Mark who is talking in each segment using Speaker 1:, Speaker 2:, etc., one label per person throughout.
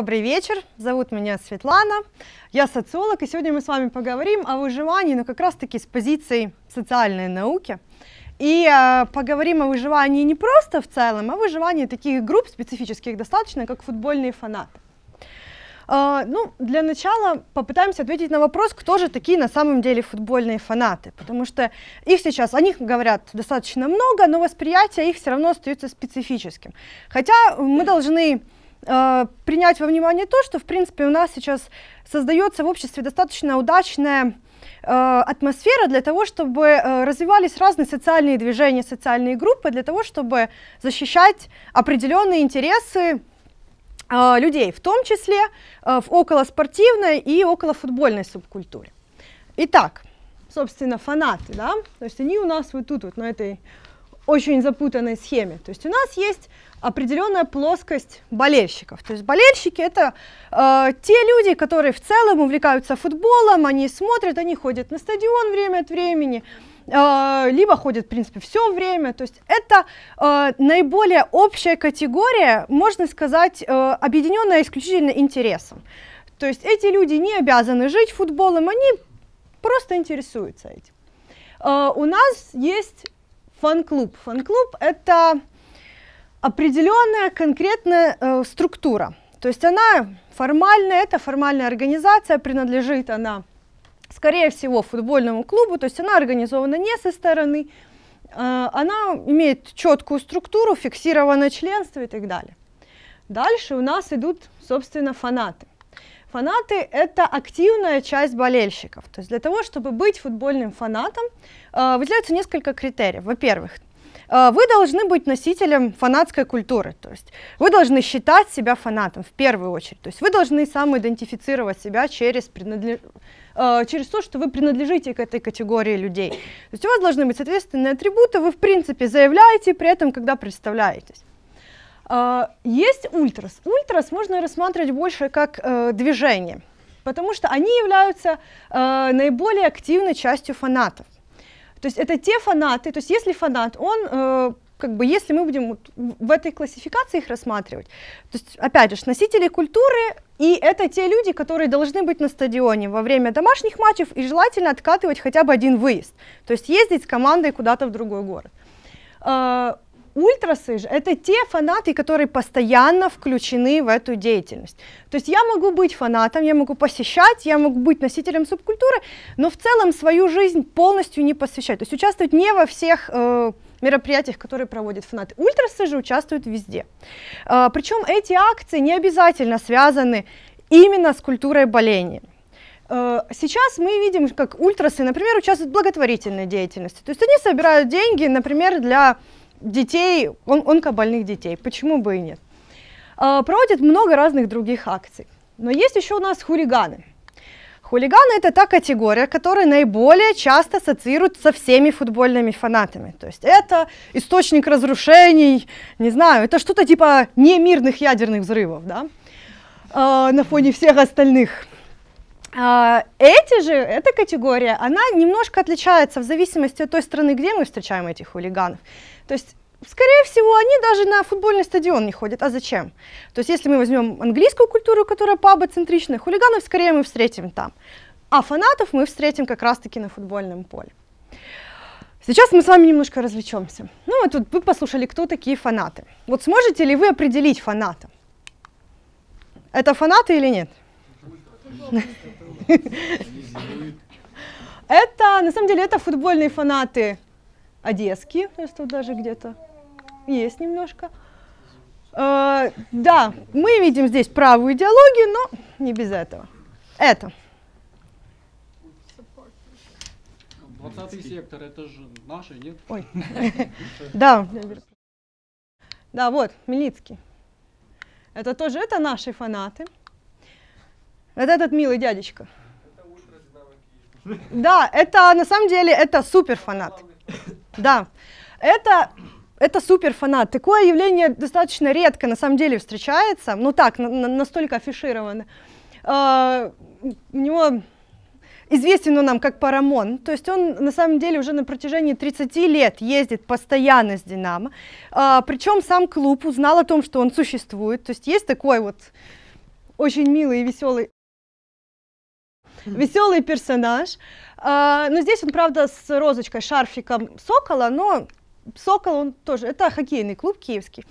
Speaker 1: Добрый вечер, зовут меня Светлана, я социолог, и сегодня мы с вами поговорим о выживании, но ну, как раз-таки с позиции социальной науки. И э, поговорим о выживании не просто в целом, а выживании таких групп специфических достаточно, как футбольные фанаты. Uh, ну, для начала попытаемся ответить на вопрос, кто же такие на самом деле футбольные фанаты, потому что их сейчас, о них говорят достаточно много, но восприятие их все равно остается специфическим. Хотя мы должны э, принять во внимание то, что, в принципе, у нас сейчас создается в обществе достаточно удачная э, атмосфера для того, чтобы э, развивались разные социальные движения, социальные группы, для того, чтобы защищать определенные интересы э, людей, в том числе в околоспортивной и околофутбольной субкультуре. Итак, собственно, фанаты, да, то есть они у нас вот тут вот на этой очень запутанной схеме. То есть у нас есть определенная плоскость болельщиков. То есть болельщики это э, те люди, которые в целом увлекаются футболом, они смотрят, они ходят на стадион время от времени, э, либо ходят, в принципе, все время. То есть это э, наиболее общая категория, можно сказать, э, объединенная исключительно интересом. То есть эти люди не обязаны жить футболом, они просто интересуются этим. Э, у нас есть фан-клуб. Фан-клуб – это определенная конкретная э, структура. То есть она формальная, это формальная организация, принадлежит она, скорее всего, футбольному клубу, то есть она организована не со стороны, э, она имеет четкую структуру, фиксировано членство и так далее. Дальше у нас идут, собственно, фанаты. Фанаты — это активная часть болельщиков. То есть для того, чтобы быть футбольным фанатом, э, выделяются несколько критериев. Во-первых, э, вы должны быть носителем фанатской культуры, то есть вы должны считать себя фанатом в первую очередь, то есть вы должны самоидентифицировать себя через, принадлеж... Э, через то, что вы принадлежите к этой категории людей. То есть у вас должны быть соответственные атрибуты, вы в принципе заявляете при этом, когда представляетесь. А, есть ультрас. Ультрас можно рассматривать больше как э, движение, потому что они являются э, наиболее активной частью фанатов. То есть это те фанаты, то есть если фанат, он э, как бы, если мы будем вот в этой классификации их рассматривать, то есть, опять же, носители культуры, и это те люди, которые должны быть на стадионе во время домашних матчев и желательно откатывать хотя бы один выезд, то есть ездить с командой куда-то в другой город. А, Ультрасы же это те фанаты, которые постоянно включены в эту деятельность. То есть я могу быть фанатом, я могу посещать, я могу быть носителем субкультуры, но в целом свою жизнь полностью не посвящать. То есть участвовать не во всех э, мероприятиях, которые проводят фанаты. Ультрасы же участвуют везде. Э, а, причем эти акции не обязательно связаны именно с культурой боления. Э, сейчас мы видим, как ультрасы, например, участвуют в благотворительной деятельности. То есть они собирают деньги, например, для детей, он, онкобольных детей, почему бы и нет. А, проводит много разных других акций. Но есть еще у нас хулиганы. Хулиганы – это та категория, которая наиболее часто ассоциируется со всеми футбольными фанатами. То есть это источник разрушений, не знаю, это что-то типа немирных ядерных взрывов, да, а, на фоне всех остальных а, эти же, эта категория, она немножко отличается в зависимости от той страны, где мы встречаем этих хулиганов. То есть Скорее всего, они даже на футбольный стадион не ходят. А зачем? То есть, если мы возьмем английскую культуру, которая пабоцентричная, хулиганов скорее мы встретим там. А фанатов мы встретим как раз-таки на футбольном поле. Сейчас мы с вами немножко развлечемся. Ну, вот тут вы послушали, кто такие фанаты. Вот сможете ли вы определить фаната? Это фанаты или нет? Это, на самом деле, это футбольные фанаты одесские, то есть тут даже где-то есть немножко. Э, да, мы видим здесь правую идеологию, но не без этого. Это.
Speaker 2: 20 сектор, это же наши, нет?
Speaker 1: Ой. Да. Да, вот, Милицкий. Это тоже, это наши фанаты. Вот этот милый дядечка. Да, это на самом деле это супер фанат. Да, это это супер фанат. Такое явление достаточно редко на самом деле встречается, ну так, настолько афишировано. А, у него известен он нам как Парамон, то есть он на самом деле уже на протяжении 30 лет ездит постоянно с Динамо, а, причем сам клуб узнал о том, что он существует, то есть есть такой вот очень милый и веселый веселый персонаж. А, но ну, здесь он, правда, с розочкой, шарфиком сокола, но сокол он тоже, это хоккейный клуб киевский.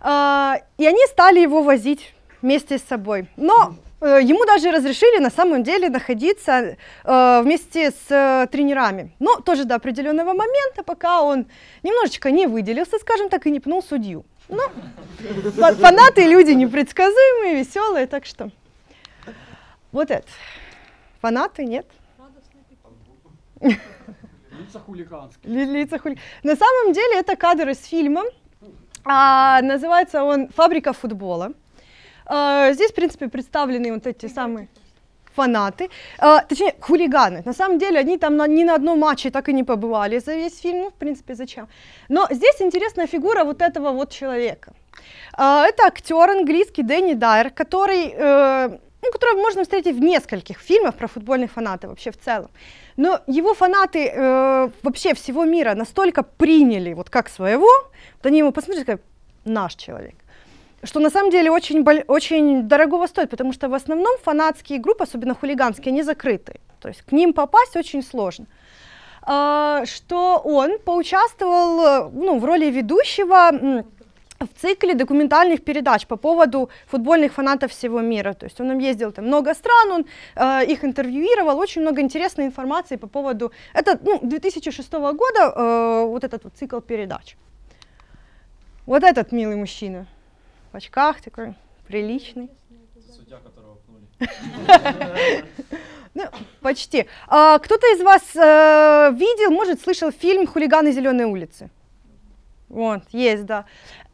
Speaker 1: А, и они стали его возить вместе с собой. Но э, Ему даже разрешили на самом деле находиться э, вместе с э, тренерами, но тоже до определенного момента, пока он немножечко не выделился, скажем так, и не пнул судью. Но фанаты люди непредсказуемые, веселые, так что вот это. Фанаты нет? Лица хулиганские. Лица хули... На самом деле это кадры с фильма. А, называется он «Фабрика футбола». А, здесь, в принципе, представлены вот эти самые фанаты, а, точнее, хулиганы. На самом деле они там на, ни на одном матче так и не побывали за весь фильм, ну, в принципе, зачем. Но здесь интересная фигура вот этого вот человека. А, это актер английский Дэнни Дайер, который... Э, ну, которого можно встретить в нескольких фильмах про футбольных фанатов вообще в целом. Но его фанаты э, вообще всего мира настолько приняли вот как своего, вот они ему посмотрели как наш человек что на самом деле очень, очень дорогого стоит, потому что в основном фанатские группы, особенно хулиганские, они закрыты. То есть к ним попасть очень сложно. А, что он поучаствовал э, ну, в роли ведущего в цикле документальных передач по поводу футбольных фанатов всего мира. То есть он нам ездил там много стран, он э, их интервьюировал, очень много интересной информации по поводу... Это ну, 2006 года э, вот этот вот цикл передач. Вот этот милый мужчина в очках такой, приличный.
Speaker 3: Судья, которого пнули.
Speaker 1: Ну, почти. А, кто-то из вас э, видел, может, слышал фильм «Хулиганы зеленой улицы»? Вот, есть, да.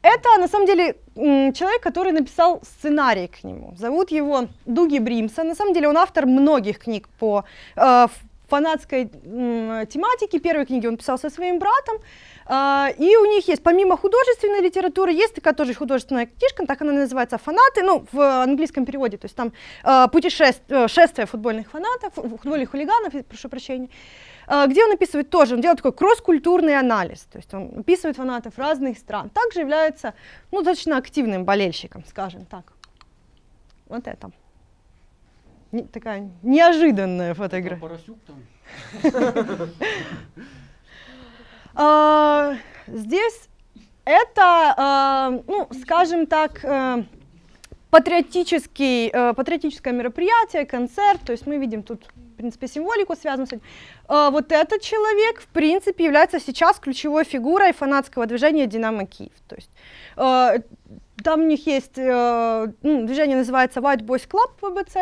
Speaker 1: Это на самом деле человек, который написал сценарий к нему. Зовут его Дуги Бримса. На самом деле он автор многих книг по, э, фанатской тематики. первой книги он писал со своим братом. А, и у них есть, помимо художественной литературы, есть такая тоже художественная книжка, так она называется «Фанаты», ну, в английском переводе, то есть там а, путешествие э, футбольных фанатов, футбольных хулиганов, прошу прощения, а, где он описывает тоже, он делает такой кросс-культурный анализ, то есть он описывает фанатов разных стран, также является, ну, достаточно активным болельщиком, скажем так. Вот это не, такая неожиданная фотография. Поросюк там. А, здесь это, а, ну, скажем так, э, патриотический, э, патриотическое мероприятие, концерт, то есть мы видим тут, в принципе, символику связанную с этим. А, вот этот человек, в принципе, является сейчас ключевой фигурой фанатского движения «Динамо Киев». То есть э, там у них есть, э, ну, движение называется White Boys Club ВБЦ,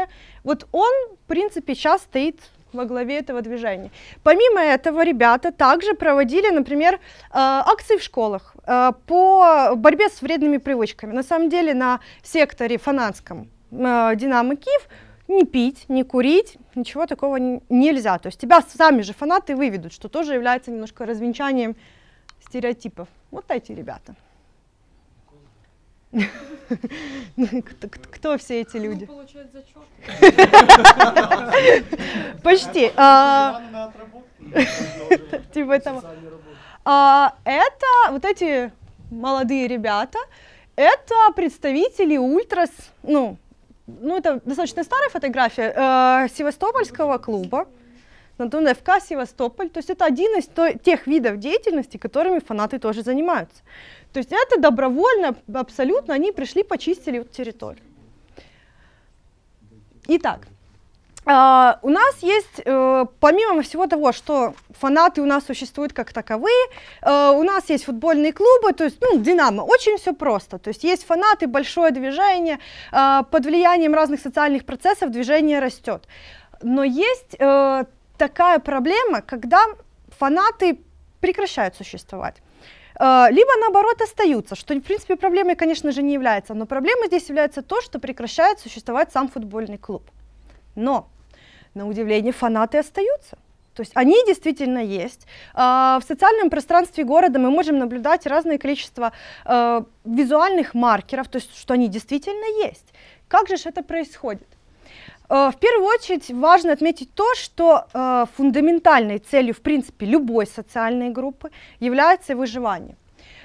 Speaker 1: вот он, в принципе, сейчас стоит во главе этого движения. Помимо этого, ребята также проводили, например, э, акции в школах э, по борьбе с вредными привычками. На самом деле на секторе фанатском «Динамо Киев» не пить, не курить, ничего такого нельзя. То есть тебя сами же фанаты выведут, что тоже является немножко развенчанием стереотипов. Вот эти ребята. Кто все эти люди? Почти. А, типа этого. А, это вот эти молодые ребята, это представители ультрас, ну, ну это достаточно старая фотография, э, Севастопольского клуба, Антон ну, ФК Севастополь. То есть это один из тех видов деятельности, которыми фанаты тоже занимаются. То есть это добровольно, абсолютно, они пришли, почистили территорию. Итак, а, у нас есть, э, помимо всего того, что фанаты у нас существуют как таковые, э, у нас есть футбольные клубы, то есть, ну, Динамо, очень все просто. То есть есть фанаты, большое движение, э, под влиянием разных социальных процессов движение растет. Но есть такая проблема, когда фанаты прекращают существовать. Э, либо наоборот остаются, что в принципе проблемой, конечно же, не является, но проблемой здесь является то, что прекращает существовать сам футбольный клуб. Но, на удивление, фанаты остаются. То есть они действительно есть. Э, в социальном пространстве города мы можем наблюдать разное количество э, визуальных маркеров, то есть что они действительно есть. Как же это происходит? Э, в первую очередь важно отметить то, что э, фундаментальной целью, в принципе, любой социальной группы является выживание.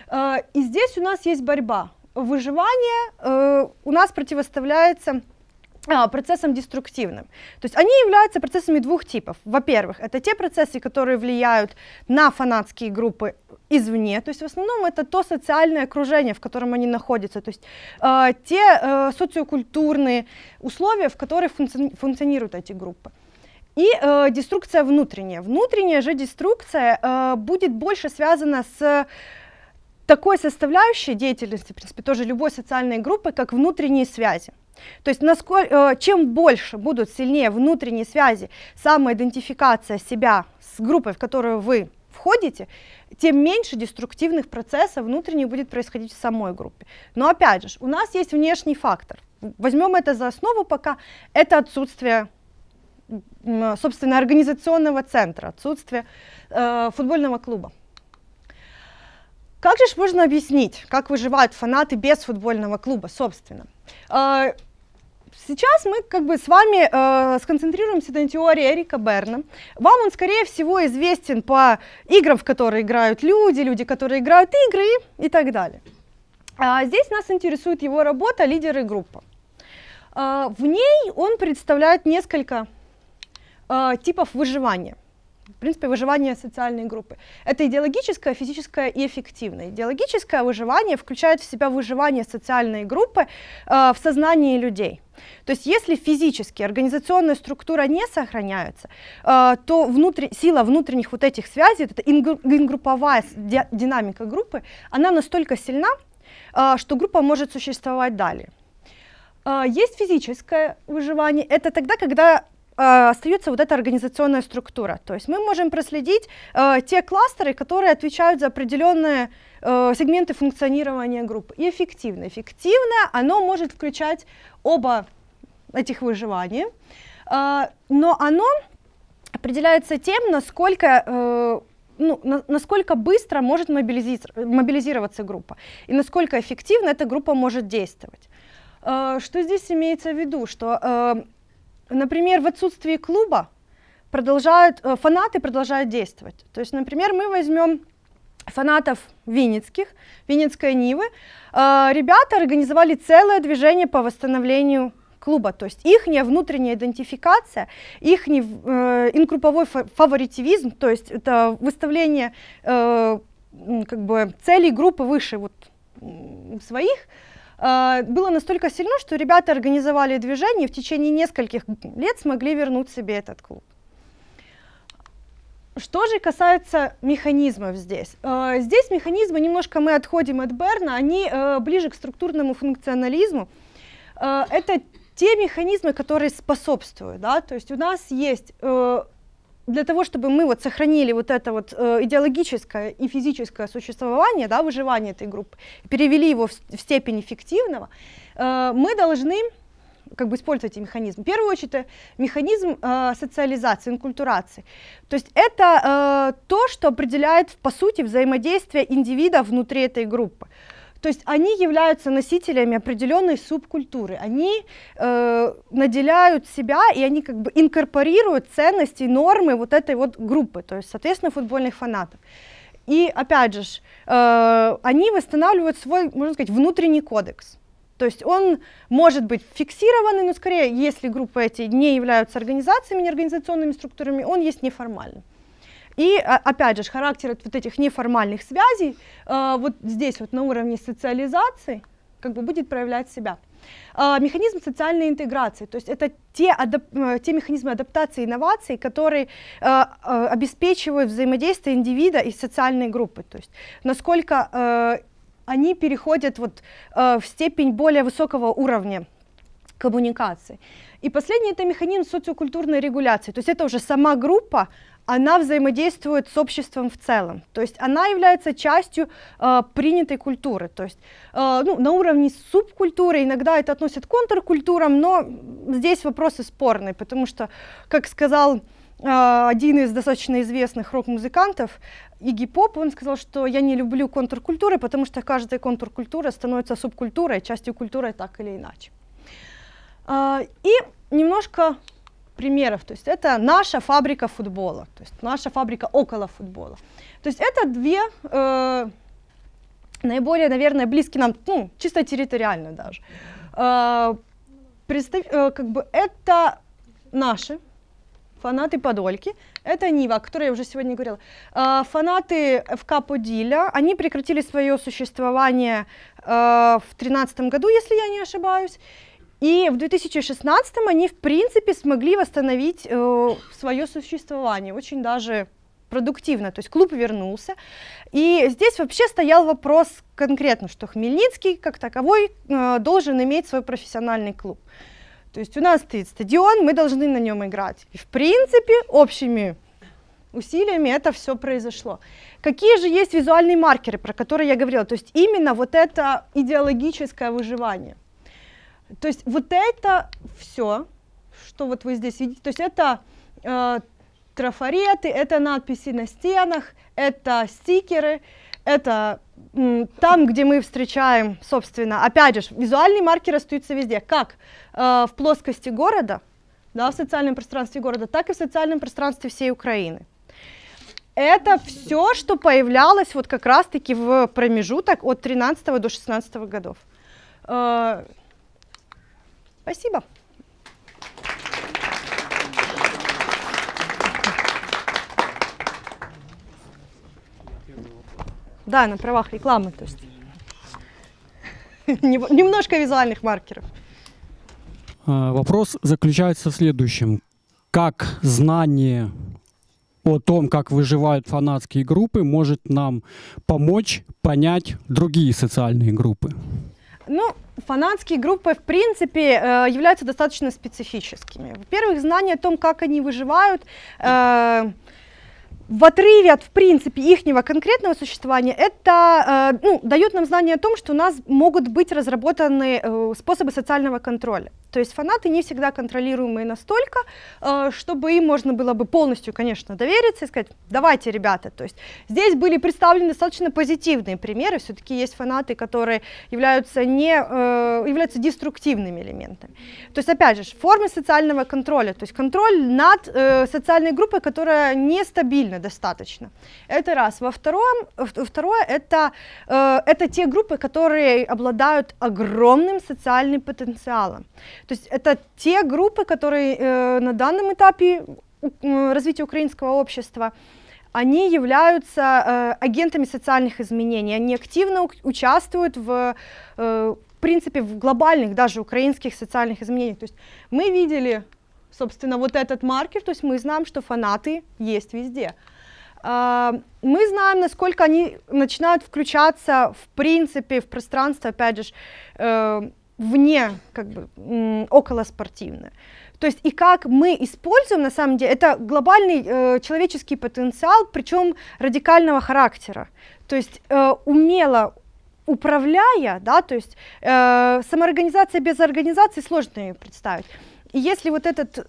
Speaker 1: Э, и здесь у нас есть борьба. Выживание у нас противоставляется а, процессом деструктивным. То есть они являются процессами двух типов. Во-первых, это те процессы, которые влияют на фанатские группы извне, то есть в основном это то социальное окружение, в котором они находятся, то есть э, те э, социокультурные условия, в которых функци функционируют эти группы. И э, деструкция внутренняя. Внутренняя же деструкция э, будет больше связана с такой составляющей деятельности, в принципе, тоже любой социальной группы, как внутренние связи. То есть насколько, э, чем больше будут сильнее внутренние связи, самоидентификация себя с группой, в которую вы входите, тем меньше деструктивных процессов внутренних будет происходить в самой группе. Но опять же, у нас есть внешний фактор. Возьмем это за основу пока. Это отсутствие собственно, организационного центра, отсутствие э, футбольного клуба. Как же ж можно объяснить, как выживают фанаты без футбольного клуба, собственно? Э, Сейчас мы как бы с вами э, сконцентрируемся на теории Эрика Берна. Вам он, скорее всего, известен по играм, в которые играют люди, люди, которые играют игры и, так далее. А здесь нас интересует его работа «Лидеры группы». А, в ней он представляет несколько а, типов выживания – в принципе, выживание социальной группы. Это идеологическое, физическое и эффективное. Идеологическое выживание включает в себя выживание социальной группы э, в сознании людей. То есть если физически организационная структура не сохраняется, э, то внутри, сила внутренних вот этих связей, вот эта ингрупповая динамика группы, она настолько сильна, э, что группа может существовать далее. Э, есть физическое выживание, это тогда, когда а, остается вот эта организационная структура. То есть мы можем проследить э, те кластеры, которые отвечают за определенные э, сегменты функционирования группы. И эффективно. Эффективное оно может включать оба этих выживания, э, но оно определяется тем, насколько э, ну, на, насколько быстро может мобилизироваться группа и насколько эффективно эта группа может действовать. Э, что здесь имеется в виду? Что э, Например, в отсутствии клуба продолжают, э, фанаты продолжают действовать. То есть, например, мы возьмем фанатов Винницких, Винницкой Нивы. Э, ребята организовали целое движение по восстановлению клуба, то есть их внутренняя идентификация, их э, инкрупповой фаворитивизм, то есть это выставление э, как бы целей группы выше вот своих, а, было настолько сильно, что ребята организовали движение и в течение нескольких лет смогли вернуть себе этот клуб. Что же касается механизмов здесь? А, здесь механизмы, немножко мы отходим от Берна, они э, ближе к структурному функционализму. А, это те механизмы, которые способствуют. Да? То есть у нас есть э, для того, чтобы мы вот сохранили вот это вот э, идеологическое и физическое существование, да, выживание этой группы, перевели его в, в степень эффективного, э, мы должны как бы использовать эти механизмы. В первую очередь это механизм э, социализации, инкультурации. То есть это э, то, что определяет по сути взаимодействие индивида внутри этой группы. То есть они являются носителями определенной субкультуры, они э, наделяют себя и они как бы инкорпорируют ценности, нормы вот этой вот группы, то есть, соответственно, футбольных фанатов. И опять же, э, они восстанавливают свой, можно сказать, внутренний кодекс. То есть он может быть фиксированный, но скорее, если группы эти не являются организациями, неорганизационными структурами, он есть неформальный. И а, опять же, характер вот этих неформальных связей э, вот здесь вот на уровне социализации как бы будет проявлять себя. Э, механизм социальной интеграции, то есть это те, адап- э, те механизмы адаптации и инноваций, которые э, обеспечивают взаимодействие индивида и социальной группы, то есть насколько э, они переходят вот, э, в степень более высокого уровня коммуникации. И последний это механизм социокультурной регуляции, то есть это уже сама группа она взаимодействует с обществом в целом, то есть она является частью э, принятой культуры, то есть э, ну, на уровне субкультуры иногда это относят к контркультурам, но здесь вопросы спорные, потому что, как сказал э, один из достаточно известных рок-музыкантов, Игги Поп, он сказал, что я не люблю контркультуры, потому что каждая контркультура становится субкультурой, частью культуры так или иначе. Э, и немножко примеров. То есть это наша фабрика футбола, то есть наша фабрика около футбола. То есть это две э, наиболее, наверное, близкие нам, ну, чисто территориально даже. Э, представь, э, как бы это наши фанаты Подольки, это Нива, о которой я уже сегодня говорила. Э, фанаты ФК Подиля, они прекратили свое существование э, в 2013 году, если я не ошибаюсь, и в 2016 они, в принципе, смогли восстановить э, свое существование, очень даже продуктивно, то есть клуб вернулся. И здесь вообще стоял вопрос конкретно, что Хмельницкий как таковой э, должен иметь свой профессиональный клуб. То есть у нас стоит стадион, мы должны на нем играть. И в принципе общими усилиями это все произошло. Какие же есть визуальные маркеры, про которые я говорила? То есть именно вот это идеологическое выживание – то есть вот это все, что вот вы здесь видите, то есть это э, трафареты, это надписи на стенах, это стикеры, это там, где мы встречаем, собственно, опять же, визуальные маркеры остается везде, как э, в плоскости города, да, в социальном пространстве города, так и в социальном пространстве всей Украины. Это все, что появлялось вот как раз-таки в промежуток от 13 до 16 годов. Э, Спасибо. Да, на правах рекламы, то есть. Немножко визуальных маркеров.
Speaker 2: А, вопрос заключается в следующем. Как знание о том, как выживают фанатские группы, может нам помочь понять другие социальные группы?
Speaker 1: Ну, фанатские группы, в принципе, э, являются достаточно специфическими. Во-первых, знание о том, как они выживают, э, в отрыве от, в принципе, ихнего конкретного существования, это э, ну, дает нам знание о том, что у нас могут быть разработаны э, способы социального контроля. То есть фанаты не всегда контролируемые настолько, э, чтобы им можно было бы полностью, конечно, довериться и сказать, давайте, ребята. То есть здесь были представлены достаточно позитивные примеры, все-таки есть фанаты, которые являются, не, являются деструктивными элементами. То есть, опять же, формы социального контроля, то есть контроль над социальной группой, которая нестабильна, время достаточно. Это раз. Во втором, второе, это, э, это те группы, которые обладают огромным социальным потенциалом. То есть это те группы, которые э, на данном этапе развития украинского общества они являются э, агентами социальных изменений, они активно участвуют в, э, в принципе, в глобальных даже украинских социальных изменениях. То есть мы видели собственно, вот этот маркер, то есть мы знаем, что фанаты есть везде. А, мы знаем, насколько они начинают включаться, в принципе, в пространство, опять же, э, вне, как бы, около спортивное. То есть и как мы используем, на самом деле, это глобальный э, человеческий потенциал, причем радикального характера. То есть э, умело управляя, да, то есть э, самоорганизация без организации сложно ее представить. И если вот этот,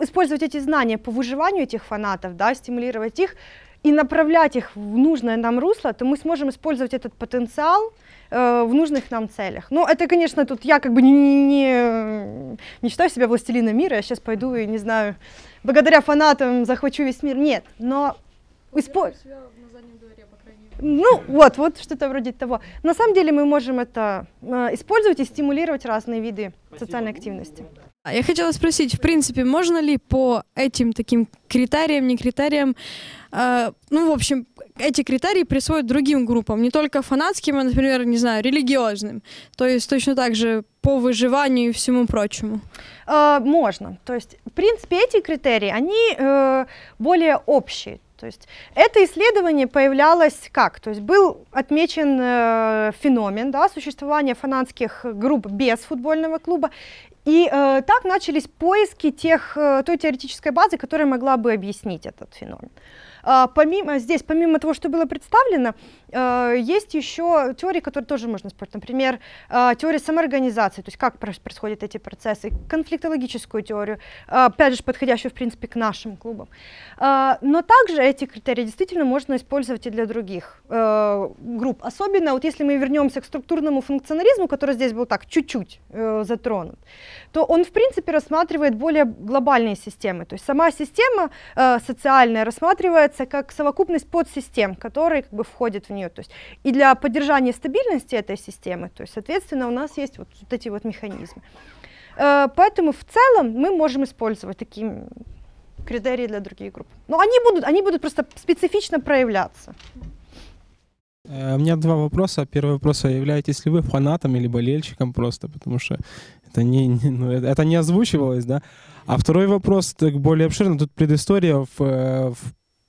Speaker 1: использовать эти знания по выживанию этих фанатов, да, стимулировать их и направлять их в нужное нам русло, то мы сможем использовать этот потенциал э, в нужных нам целях. Ну, это, конечно, тут я как бы не, не, не считаю себя властелином мира, я сейчас пойду и, не знаю, благодаря фанатам захвачу весь мир. Нет, но... Испо... Ну, вот, вот что-то вроде того. На самом деле мы можем это э, использовать и стимулировать разные виды Спасибо. социальной активности. А я хотела спросить, в принципе, можно ли по этим таким критериям, не критериям, э, ну, в общем, эти критерии присвоить другим группам, не только фанатским, а, например, не знаю, религиозным. То есть точно так же по выживанию и всему прочему. Э, можно. То есть, в принципе, эти критерии, они э, более общие. То есть это исследование появлялось как? То есть был отмечен э, феномен да, существования фанатских групп без футбольного клуба, и э, так начались поиски тех, э, той теоретической базы, которая могла бы объяснить этот феномен. А, помимо, здесь, помимо того, что было представлено, Э, есть еще теории, которые тоже можно использовать. Например, э, теория самоорганизации, то есть как происходят эти процессы, конфликтологическую теорию, э, опять же, подходящую, в принципе, к нашим клубам. Но также эти критерии действительно можно использовать и для других групп. Особенно вот если мы вернемся к структурному функционализму, который здесь был так чуть-чуть затронут, то он, в принципе, рассматривает более глобальные системы. То есть сама система социальная рассматривается как совокупность подсистем, которые как бы входят в нее. То есть и для поддержания стабильности этой системы, то есть, соответственно, у нас есть вот, вот эти вот механизмы. Э, поэтому в целом мы можем использовать такие критерии для других групп. Но они будут, они будут просто специфично проявляться.
Speaker 2: Э, у меня два вопроса. Первый вопрос, а являетесь ли вы фанатом или болельщиком просто, потому что это не, не, ну, э, это не озвучивалось, да? А второй вопрос, так более обширно, тут предыстория в, в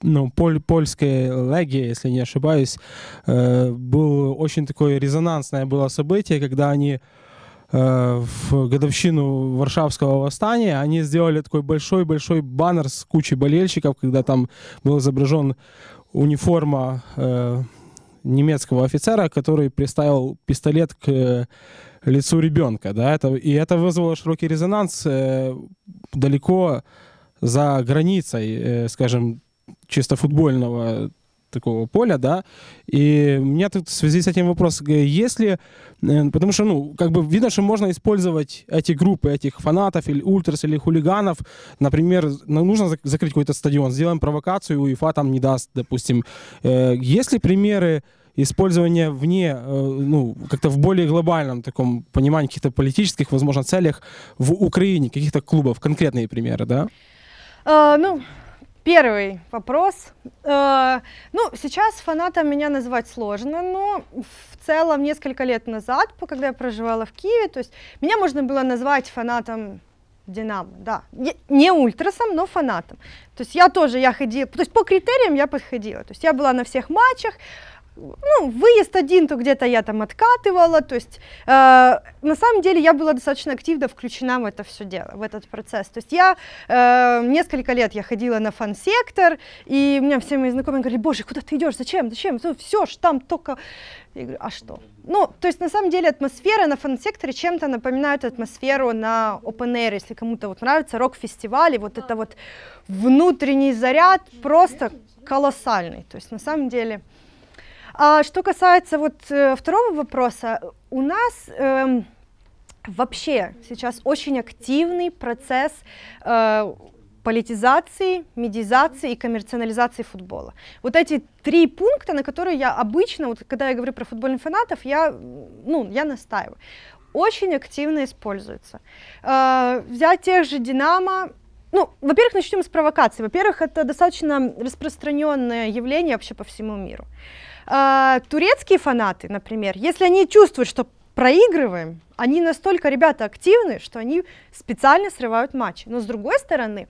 Speaker 2: ну, поль, польской леги, если не ошибаюсь, э, был очень такое резонансное было событие, когда они э, в годовщину Варшавского восстания, они сделали такой большой-большой баннер с кучей болельщиков, когда там был изображен униформа э, немецкого офицера, который приставил пистолет к э, лицу ребенка, да, это, и это вызвало широкий резонанс э, далеко за границей, э, скажем, чисто футбольного такого поля, да. И у меня тут в связи с этим вопрос, э, если, э, потому что, ну, как бы видно, что можно использовать эти группы, этих фанатов или ультрас или хулиганов, например, нужно закрыть какой-то стадион, сделаем провокацию, УЕФА там не даст, допустим. Э, есть ли примеры использования вне, ну, как-то в более глобальном таком понимании каких-то политических, возможно, целях в Украине, каких-то клубов, конкретные примеры, да?
Speaker 1: А, ну, Первый вопрос. Э, ну, сейчас фанатом меня называть сложно, но в целом несколько лет назад, когда я проживала в Киеве, то есть меня можно было назвать фанатом Динамо, да. Не ультрасом, но фанатом. То есть я тоже, я ходила, то есть по критериям я подходила. То есть я была на всех матчах, ну, выезд один, то где-то я там откатывала, то есть э, на самом деле я была достаточно активно включена в это все дело, в этот процесс, то есть я э, несколько лет я ходила на фан-сектор, и у меня все мои знакомые говорили, боже, куда ты идешь, зачем, зачем, ну, все ж там только, я говорю, а что? Ну, то есть на самом деле атмосфера на фан-секторе чем-то напоминает атмосферу на open air, если кому-то вот нравится рок-фестивали, вот это вот внутренний заряд просто колоссальный, то есть на самом деле... А что касается вот э, второго вопроса, у нас э, вообще сейчас очень активный процесс э, политизации, медизации и коммерциализации футбола. Вот эти три пункта, на которые я обычно, вот когда я говорю про футбольных фанатов, я, ну, я настаиваю. Очень активно используются. Э, взять тех же «Динамо», ну, во-первых, начнем с провокации. Во-первых, это достаточно распространенное явление вообще по всему миру. А, турецкие фанаты, например, если они чувствуют, что проигрываем, они настолько, ребята, активны, что они специально срывают матчи. Но с другой стороны,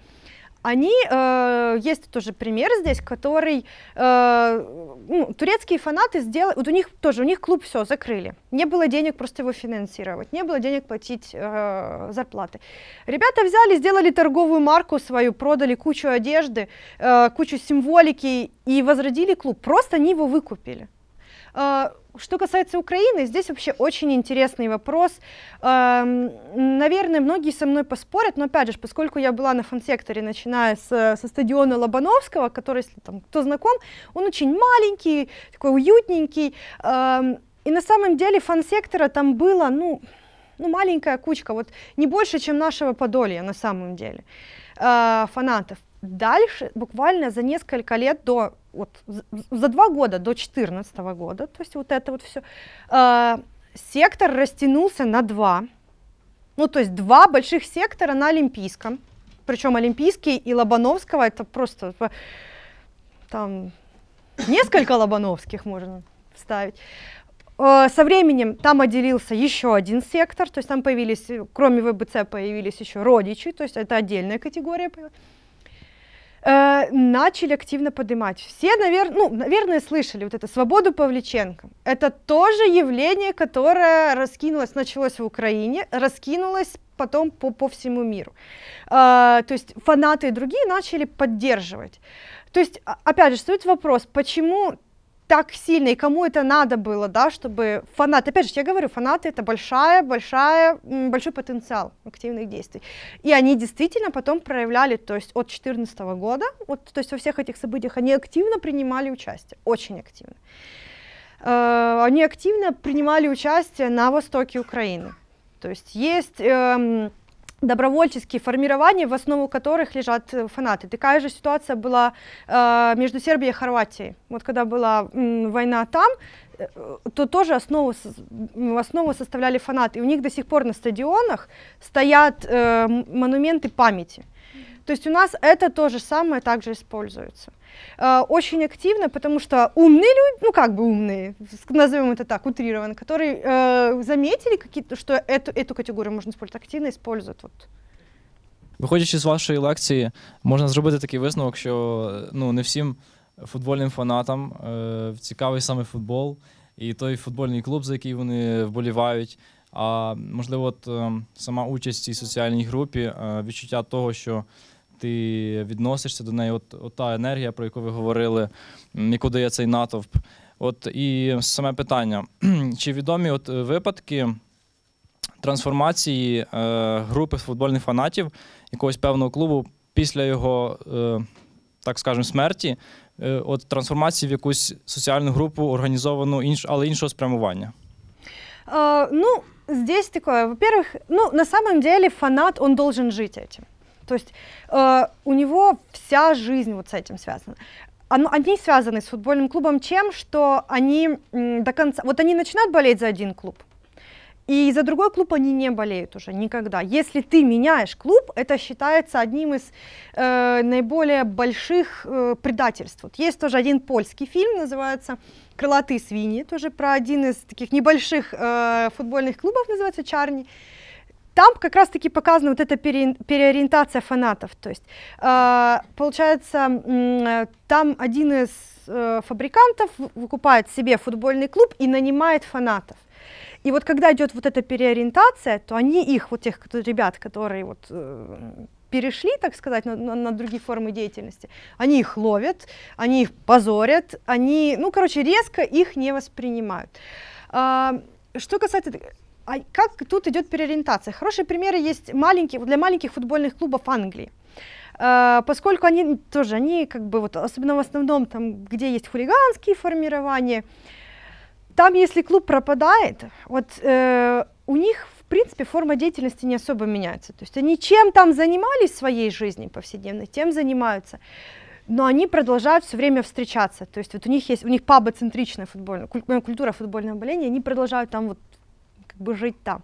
Speaker 1: они, э, есть тоже пример здесь, который, э, ну, турецкие фанаты сделали, вот у них тоже, у них клуб все закрыли, не было денег просто его финансировать, не было денег платить э, зарплаты. Ребята взяли, сделали торговую марку свою, продали кучу одежды, э, кучу символики и возродили клуб, просто они его выкупили. А, что касается Украины, здесь вообще очень интересный вопрос. Наверное, многие со мной поспорят, но опять же, поскольку я была на фан-секторе, начиная с, со стадиона Лобановского, который, если там кто знаком, он очень маленький, такой уютненький. И на самом деле фан-сектора там было, ну, ну, маленькая кучка, вот не больше, чем нашего Подолья на самом деле, а, фанатов. Дальше, буквально за несколько лет до вот, за два года до 2014 года, то есть вот это вот все, э, сектор растянулся на два, ну то есть два больших сектора на Олимпийском, причем Олимпийский и Лобановского, это просто там несколько Лобановских можно вставить. Э, со временем там отделился еще один сектор, то есть там появились, кроме ВБЦ появились еще родичи, то есть это отдельная категория появилась. Э, начали активно поднимать. Все, навер... ну, наверное, слышали вот это «Свободу Павличенко». Это тоже явление, которое раскинулось, началось в Украине, раскинулось потом по, по всему миру. Э, то есть фанаты и другие начали поддерживать. То есть, а, опять же, стоит вопрос, почему так сильно, и кому это надо было, да, чтобы фанат. опять же, я говорю, фанаты это большая, большая, большой потенциал активных действий, и они действительно потом проявляли, то есть от 2014 года, вот, то есть во всех этих событиях они активно принимали участие, очень активно, э, они активно принимали участие на востоке Украины, то есть есть... Э, добровольческие формирования, в основу которых лежат э, фанаты. Такая же ситуация была э, между Сербией и Хорватией. Вот когда была м, война там, э, то тоже основу, основу составляли фанаты. И у них до сих пор на стадионах стоят э, монументы памяти. Mm то есть у нас это то же самое также используется. Э, очень активно, потому что умные люди, ну как бы умные, назовем это так, утрированно, которые э, заметили, какие то что эту, эту категорию можна использовать, активно используют. От.
Speaker 3: Виходячи з вашої лекції, можна зробити такий висновок, що э, ну, не всім футбольним фанатам е, цікавий саме футбол і той футбольний клуб, за який вони вболівають. А можливо, от, е, сама участь в цій соціальній групі, е, відчуття того, що ти відносишся до неї. От, от та енергія, про яку ви говорили, яку дає цей натовп. От і саме питання: чи відомі от випадки трансформації е, групи футбольних фанатів якогось певного клубу після його, е, так скажемо, смерті, е, от трансформації в якусь соціальну групу, організовану інш, але іншого спрямування?
Speaker 1: А, е, ну, здесь такое. Во-первых, ну, на самом деле фанат, он должен жить этим. То есть э, у него вся жизнь вот с этим связана. Оно, они связаны с футбольным клубом чем, что они до конца, вот они начинают болеть за один клуб, и за другой клуб они не болеют уже никогда. Если ты меняешь клуб, это считается одним из э, наиболее больших э, предательств. Вот есть тоже один польский фильм, называется «Крылатые свиньи», тоже про один из таких небольших э, футбольных клубов, называется «Чарни» там как раз-таки показана вот эта пере, переориентация фанатов. То есть, э, получается, э, там один из э, фабрикантов выкупает себе футбольный клуб и нанимает фанатов. И вот когда идет вот эта переориентация, то они их, вот тех кто, ребят, которые вот э, перешли, так сказать, на, на, на другие формы деятельности, они их ловят, они их позорят, они, ну, короче, резко их не воспринимают. А, что касается а как тут идет переориентация? Хорошие примеры есть маленькие, для маленьких футбольных клубов Англии. Э, поскольку они тоже, они как бы вот, особенно в основном там, где есть хулиганские формирования, там, если клуб пропадает, вот э, у них в принципе форма деятельности не особо меняется. То есть они чем там занимались в своей жизни повседневной, тем занимаются. Но они продолжают все время встречаться. То есть вот у них есть, у них пабоцентричная футбольная культура футбольного боления, они продолжают там вот как бы жить там.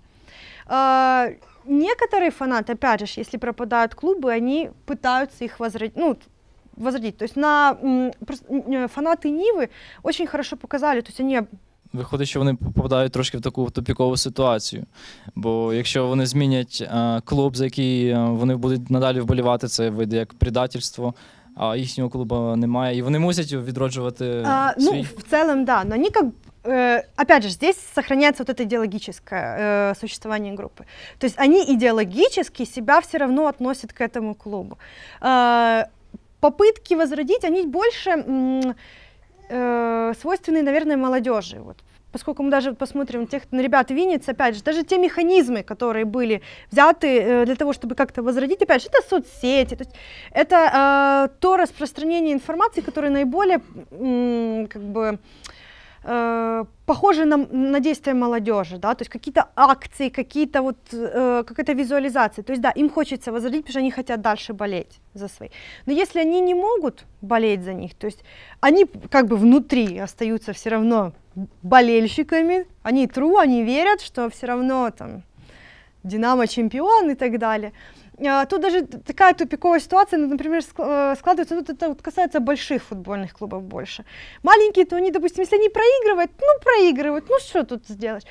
Speaker 1: А, некоторые фанаты, опять же, если пропадают клубы, они пытаются их возродить, ну, возродить. То есть на э, фанаты Нивы очень хорошо показали, то есть они
Speaker 3: Виходить, що вони попадають трошки в таку тупікову ситуацію. Бо якщо вони змінять е, клуб, за який е, вони будуть надалі вболівати, це вийде як предательство, а їхнього клубу немає, і вони мусять відроджувати. А, ну, свій. Ну
Speaker 1: в цілому, да. Но ну, они Э, опять же, здесь сохраняется вот это идеологическое э, существование группы. То есть они идеологически себя все равно относят к этому клубу. Э, попытки возродить, они больше э, свойственны, наверное, молодежи. Вот поскольку мы даже посмотрим тех на ну, ребят Винниц, опять же, даже те механизмы, которые были взяты э, для того, чтобы как-то возродить, опять же, это соцсети, то есть это э, то распространение информации, которое наиболее, как бы, э, похожи на, на действия молодежи, да, то есть какие-то акции, какие-то вот, э, какая-то визуализация, то есть да, им хочется возродить, потому что они хотят дальше болеть за свои. Но если они не могут болеть за них, то есть они как бы внутри остаются все равно болельщиками, они тру, они верят, что все равно там Динамо чемпион и так далее, а, тут даже такая тупиковая ситуация, ну, например, э, складывается, Тут ну, это касается больших футбольных клубов больше. Маленькие, то они, допустим, если они проигрывают, ну проигрывают, ну что тут сделать.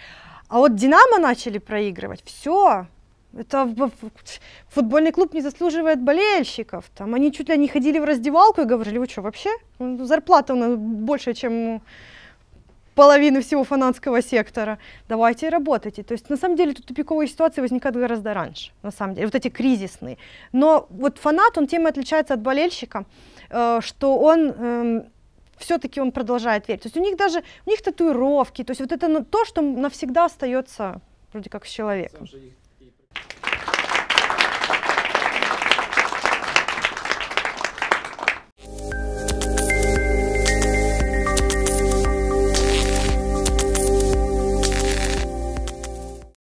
Speaker 1: А вот Динамо начали проигрывать, все, это футбольный клуб не заслуживает болельщиков. Там они чуть ли не ходили в раздевалку и говорили, вы что, вообще? Ну, зарплата у нас больше, чем половины всего фанатского сектора, давайте работайте. То есть на самом деле тут тупиковые ситуации возникают гораздо раньше, на самом деле, вот эти кризисные. Но вот фанат, он тем и отличается от болельщика, э, что он э, эм, все-таки он продолжает верить. То есть у них даже, у них татуировки, то есть вот это ну, то, что навсегда остается вроде как с человеком. Сам же их